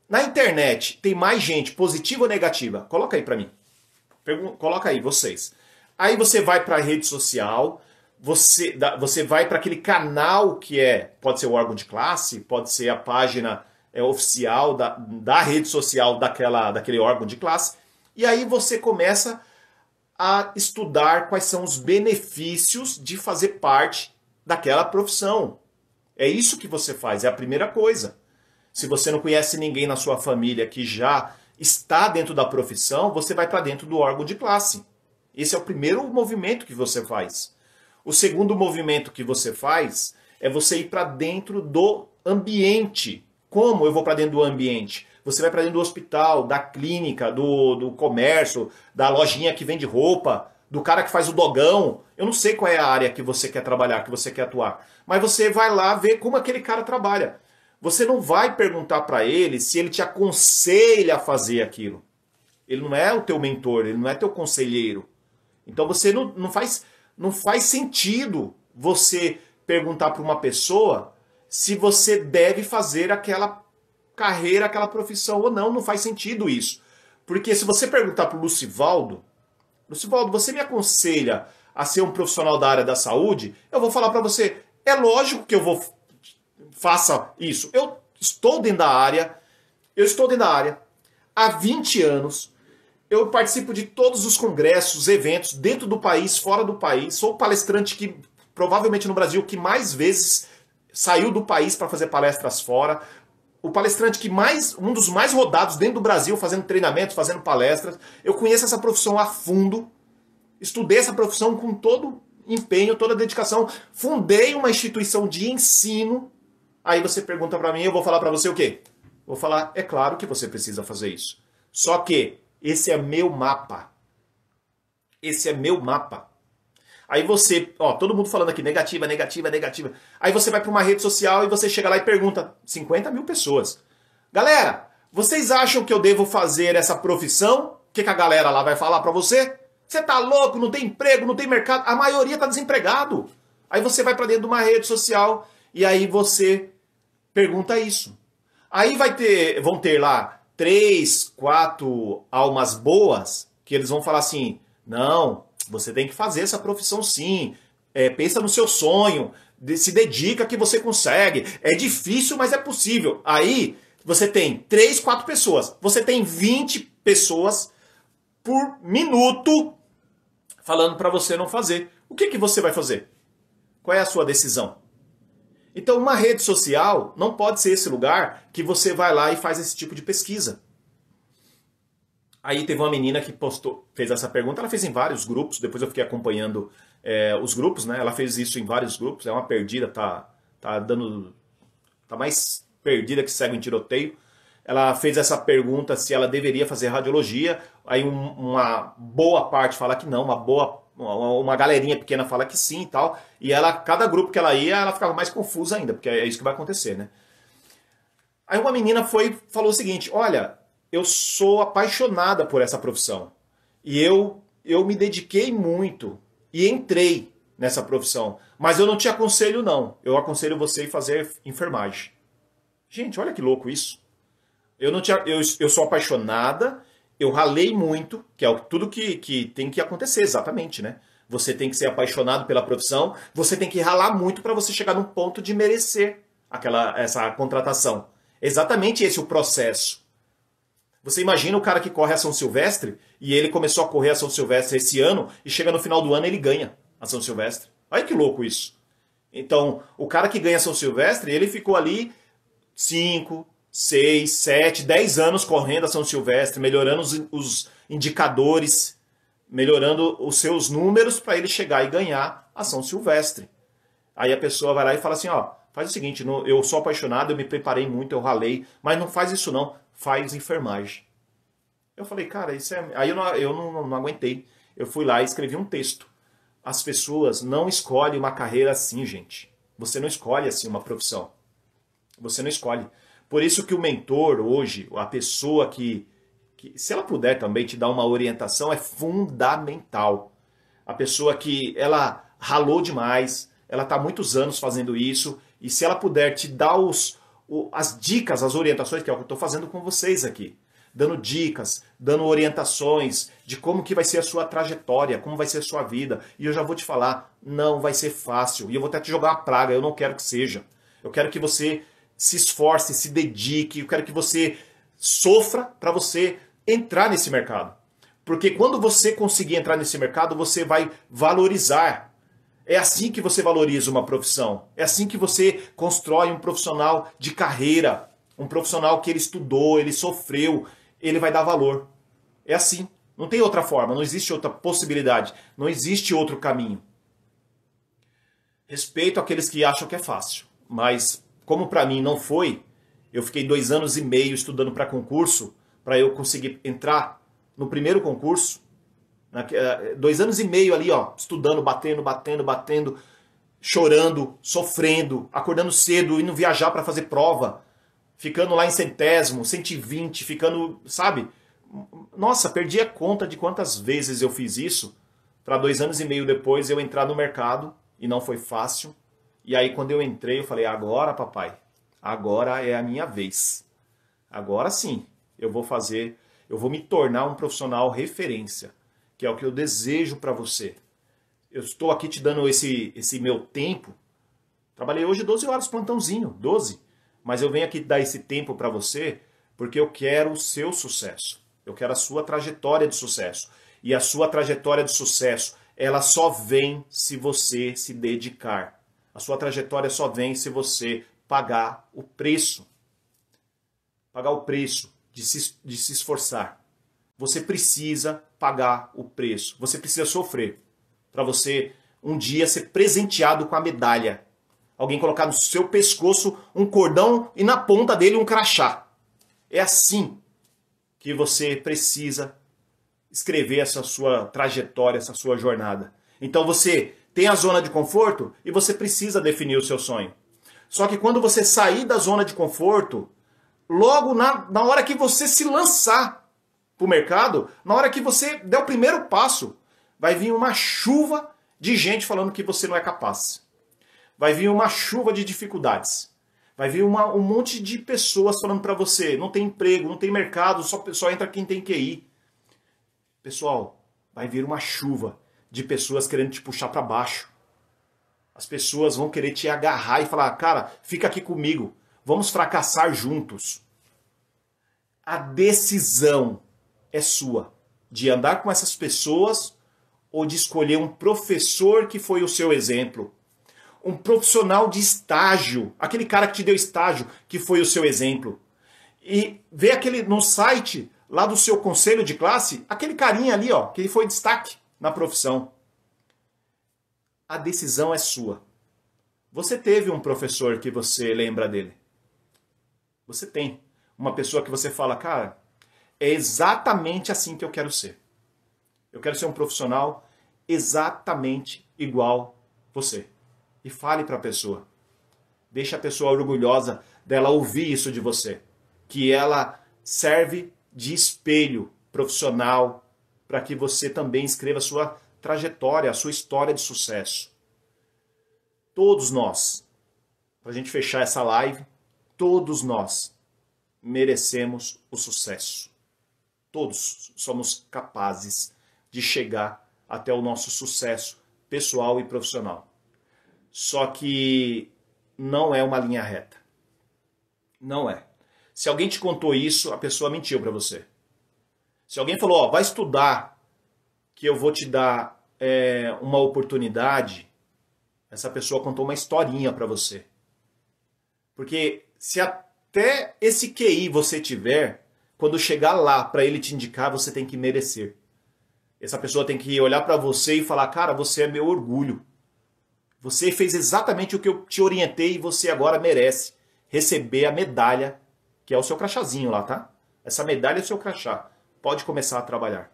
Na internet tem mais gente positiva ou negativa? Coloca aí para mim. Pergun coloca aí vocês. Aí você vai para a rede social, você, você vai para aquele canal que é, pode ser o órgão de classe, pode ser a página é, oficial da, da rede social daquela, daquele órgão de classe, e aí você começa a estudar quais são os benefícios de fazer parte daquela profissão. É isso que você faz, é a primeira coisa. Se você não conhece ninguém na sua família que já está dentro da profissão, você vai para dentro do órgão de classe. Esse é o primeiro movimento que você faz. O segundo movimento que você faz é você ir para dentro do ambiente. Como eu vou para dentro do ambiente? Você vai para dentro do hospital, da clínica, do, do comércio, da lojinha que vende roupa, do cara que faz o dogão. Eu não sei qual é a área que você quer trabalhar, que você quer atuar. Mas você vai lá ver como aquele cara trabalha. Você não vai perguntar para ele se ele te aconselha a fazer aquilo. Ele não é o teu mentor, ele não é teu conselheiro. Então você não, não faz não faz sentido você perguntar para uma pessoa se você deve fazer aquela carreira, aquela profissão ou não. Não faz sentido isso. Porque se você perguntar para o Lucivaldo, Lucivaldo, você me aconselha a ser um profissional da área da saúde? Eu vou falar para você, é lógico que eu vou faça isso. Eu estou dentro da área, eu estou dentro da área há 20 anos, eu participo de todos os congressos, eventos, dentro do país, fora do país, sou palestrante que provavelmente no Brasil que mais vezes saiu do país para fazer palestras fora, o palestrante que mais, um dos mais rodados dentro do Brasil, fazendo treinamentos, fazendo palestras. Eu conheço essa profissão a fundo, estudei essa profissão com todo empenho, toda dedicação, fundei uma instituição de ensino Aí você pergunta para mim, eu vou falar para você o quê? Vou falar, é claro que você precisa fazer isso. Só que esse é meu mapa. Esse é meu mapa. Aí você, ó, todo mundo falando aqui negativa, negativa, negativa. Aí você vai para uma rede social e você chega lá e pergunta 50 mil pessoas. Galera, vocês acham que eu devo fazer essa profissão? O que, que a galera lá vai falar para você? Você tá louco, não tem emprego, não tem mercado. A maioria tá desempregado. Aí você vai para dentro de uma rede social e aí você Pergunta isso. Aí vai ter, vão ter lá três, quatro almas boas que eles vão falar assim: não, você tem que fazer essa profissão sim. É, pensa no seu sonho, se dedica que você consegue. É difícil, mas é possível. Aí você tem três, quatro pessoas. Você tem 20 pessoas por minuto falando para você não fazer. O que, que você vai fazer? Qual é a sua decisão? Então, uma rede social não pode ser esse lugar que você vai lá e faz esse tipo de pesquisa. Aí teve uma menina que postou, fez essa pergunta, ela fez em vários grupos, depois eu fiquei acompanhando é, os grupos, né? Ela fez isso em vários grupos, é uma perdida, tá, tá dando. tá mais perdida que segue em tiroteio. Ela fez essa pergunta se ela deveria fazer radiologia. Aí um, uma boa parte fala que não, uma boa uma galerinha pequena fala que sim e tal. E ela, cada grupo que ela ia, ela ficava mais confusa ainda, porque é isso que vai acontecer, né? Aí uma menina foi falou o seguinte: Olha, eu sou apaixonada por essa profissão. E eu, eu me dediquei muito e entrei nessa profissão. Mas eu não te aconselho, não. Eu aconselho você a fazer enfermagem. Gente, olha que louco isso. Eu, não te, eu, eu sou apaixonada, eu ralei muito, que é tudo que, que tem que acontecer, exatamente, né? Você tem que ser apaixonado pela profissão, você tem que ralar muito para você chegar num ponto de merecer aquela essa contratação. Exatamente esse é o processo. Você imagina o cara que corre a São Silvestre e ele começou a correr a São Silvestre esse ano e chega no final do ano ele ganha a São Silvestre. Olha que louco isso. Então, o cara que ganha São Silvestre, ele ficou ali 5, 6, 7, 10 anos correndo a São Silvestre, melhorando os, os indicadores, melhorando os seus números para ele chegar e ganhar a São Silvestre. Aí a pessoa vai lá e fala assim, ó, faz o seguinte, eu sou apaixonado, eu me preparei muito, eu ralei, mas não faz isso não, faz enfermagem. Eu falei, cara, isso é... Aí eu não, eu não, não aguentei. Eu fui lá e escrevi um texto. As pessoas não escolhem uma carreira assim, gente. Você não escolhe assim uma profissão. Você não escolhe. Por isso que o mentor hoje, a pessoa que, que se ela puder também te dar uma orientação, é fundamental. A pessoa que ela ralou demais, ela está muitos anos fazendo isso, e se ela puder te dar os, as dicas, as orientações, que é o que eu estou fazendo com vocês aqui, dando dicas, dando orientações de como que vai ser a sua trajetória, como vai ser a sua vida. E eu já vou te falar, não vai ser fácil. E eu vou até te jogar a praga, eu não quero que seja. Eu quero que você se esforce, se dedique, eu quero que você sofra para você entrar nesse mercado. Porque quando você conseguir entrar nesse mercado, você vai valorizar. É assim que você valoriza uma profissão. É assim que você constrói um profissional de carreira, um profissional que ele estudou, ele sofreu, ele vai dar valor. É assim. Não tem outra forma, não existe outra possibilidade, não existe outro caminho. Respeito aqueles que acham que é fácil, mas como para mim não foi, eu fiquei dois anos e meio estudando para concurso, para eu conseguir entrar no primeiro concurso. Eh, dois anos e meio ali, ó, estudando, batendo, batendo, batendo, chorando, sofrendo, acordando cedo, indo viajar para fazer prova, ficando lá em centésimo, 120, ficando, sabe? Nossa, perdi a conta de quantas vezes eu fiz isso para dois anos e meio depois eu entrar no mercado e não foi fácil. E aí quando eu entrei, eu falei: "Agora, papai, agora é a minha vez. Agora sim, eu vou fazer, eu vou me tornar um profissional referência, que é o que eu desejo para você. Eu estou aqui te dando esse esse meu tempo. Trabalhei hoje 12 horas plantãozinho, 12, mas eu venho aqui dar esse tempo para você porque eu quero o seu sucesso. Eu quero a sua trajetória de sucesso. E a sua trajetória de sucesso, ela só vem se você se dedicar. A sua trajetória só vem se você pagar o preço. Pagar o preço de se, de se esforçar. Você precisa pagar o preço. Você precisa sofrer para você um dia ser presenteado com a medalha. Alguém colocar no seu pescoço um cordão e na ponta dele um crachá. É assim que você precisa escrever essa sua trajetória, essa sua jornada. Então você tem a zona de conforto e você precisa definir o seu sonho. Só que quando você sair da zona de conforto, logo na, na hora que você se lançar para o mercado, na hora que você der o primeiro passo, vai vir uma chuva de gente falando que você não é capaz. Vai vir uma chuva de dificuldades. Vai vir uma, um monte de pessoas falando para você: não tem emprego, não tem mercado, só, só entra quem tem QI. Pessoal, vai vir uma chuva de pessoas querendo te puxar para baixo. As pessoas vão querer te agarrar e falar: cara, fica aqui comigo, vamos fracassar juntos. A decisão é sua de andar com essas pessoas ou de escolher um professor que foi o seu exemplo. Um profissional de estágio, aquele cara que te deu estágio, que foi o seu exemplo. E vê aquele no site lá do seu conselho de classe, aquele carinha ali, ó, que ele foi destaque na profissão. A decisão é sua. Você teve um professor que você lembra dele. Você tem. Uma pessoa que você fala, cara, é exatamente assim que eu quero ser. Eu quero ser um profissional exatamente igual você. E fale para a pessoa. deixe a pessoa orgulhosa dela ouvir isso de você. Que ela serve de espelho profissional, para que você também escreva a sua trajetória, a sua história de sucesso. Todos nós, para a gente fechar essa live, todos nós merecemos o sucesso. Todos somos capazes de chegar até o nosso sucesso pessoal e profissional. Só que não é uma linha reta. Não é. Se alguém te contou isso, a pessoa mentiu para você. Se alguém falou, ó, vai estudar, que eu vou te dar é, uma oportunidade, essa pessoa contou uma historinha para você. Porque se até esse QI você tiver, quando chegar lá para ele te indicar, você tem que merecer. Essa pessoa tem que olhar para você e falar: "Cara, você é meu orgulho. Você fez exatamente o que eu te orientei e você agora merece receber a medalha, que é o seu crachazinho lá, tá? Essa medalha é o seu crachá pode começar a trabalhar.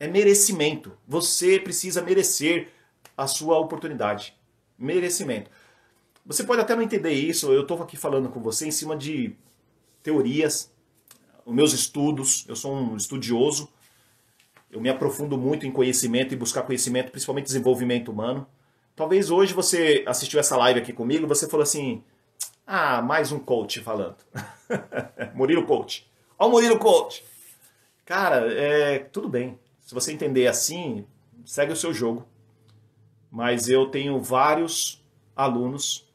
É merecimento. Você precisa merecer a sua oportunidade. Merecimento. Você pode até não entender isso, eu estou aqui falando com você em cima de teorias, os meus estudos, eu sou um estudioso, eu me aprofundo muito em conhecimento e buscar conhecimento, principalmente desenvolvimento humano. Talvez hoje você assistiu essa live aqui comigo, você falou assim, ah, mais um coach falando. Murilo Coach. Olha o Murilo Coach. Cara, é, tudo bem. Se você entender assim, segue o seu jogo. Mas eu tenho vários alunos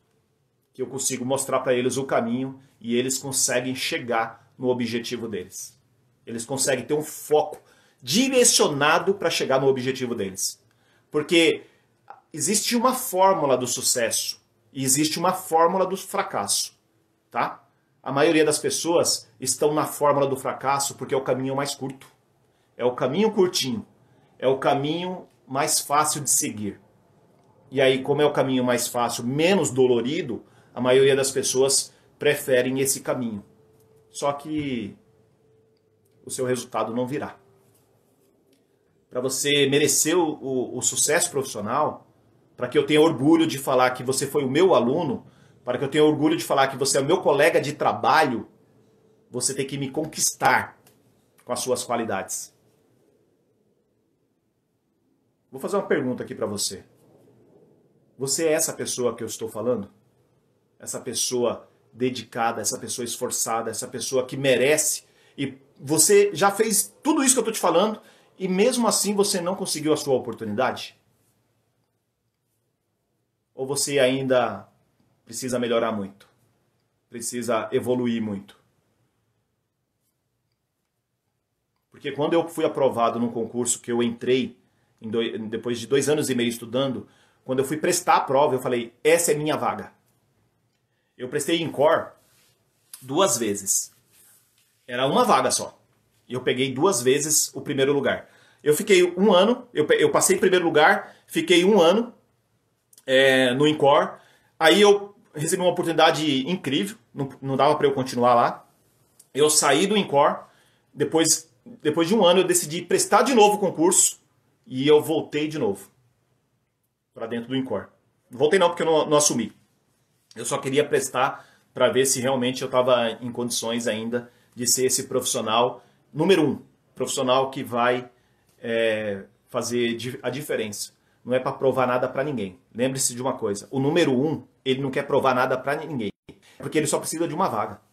que eu consigo mostrar para eles o caminho e eles conseguem chegar no objetivo deles. Eles conseguem ter um foco direcionado para chegar no objetivo deles. Porque existe uma fórmula do sucesso e existe uma fórmula do fracasso, tá? A maioria das pessoas estão na fórmula do fracasso porque é o caminho mais curto. É o caminho curtinho. É o caminho mais fácil de seguir. E aí, como é o caminho mais fácil, menos dolorido, a maioria das pessoas preferem esse caminho. Só que o seu resultado não virá. Para você merecer o, o, o sucesso profissional, para que eu tenha orgulho de falar que você foi o meu aluno, para que eu tenha orgulho de falar que você é o meu colega de trabalho, você tem que me conquistar com as suas qualidades. Vou fazer uma pergunta aqui para você. Você é essa pessoa que eu estou falando? Essa pessoa dedicada, essa pessoa esforçada, essa pessoa que merece. E você já fez tudo isso que eu estou te falando e mesmo assim você não conseguiu a sua oportunidade? Ou você ainda precisa melhorar muito, precisa evoluir muito. Porque quando eu fui aprovado num concurso que eu entrei, dois, depois de dois anos e meio estudando, quando eu fui prestar a prova, eu falei: essa é minha vaga. Eu prestei em core duas vezes. Era uma vaga só. E eu peguei duas vezes o primeiro lugar. Eu fiquei um ano, eu, eu passei em primeiro lugar, fiquei um ano é, no Incor. Aí eu recebi uma oportunidade incrível, não, não dava para eu continuar lá. Eu saí do Incor, depois, depois de um ano eu decidi prestar de novo o concurso e eu voltei de novo para dentro do Incor. Voltei não, porque eu não, não assumi. Eu só queria prestar para ver se realmente eu estava em condições ainda de ser esse profissional número um, profissional que vai é, fazer a diferença. Não é para provar nada para ninguém. Lembre-se de uma coisa: o número um ele não quer provar nada para ninguém, porque ele só precisa de uma vaga.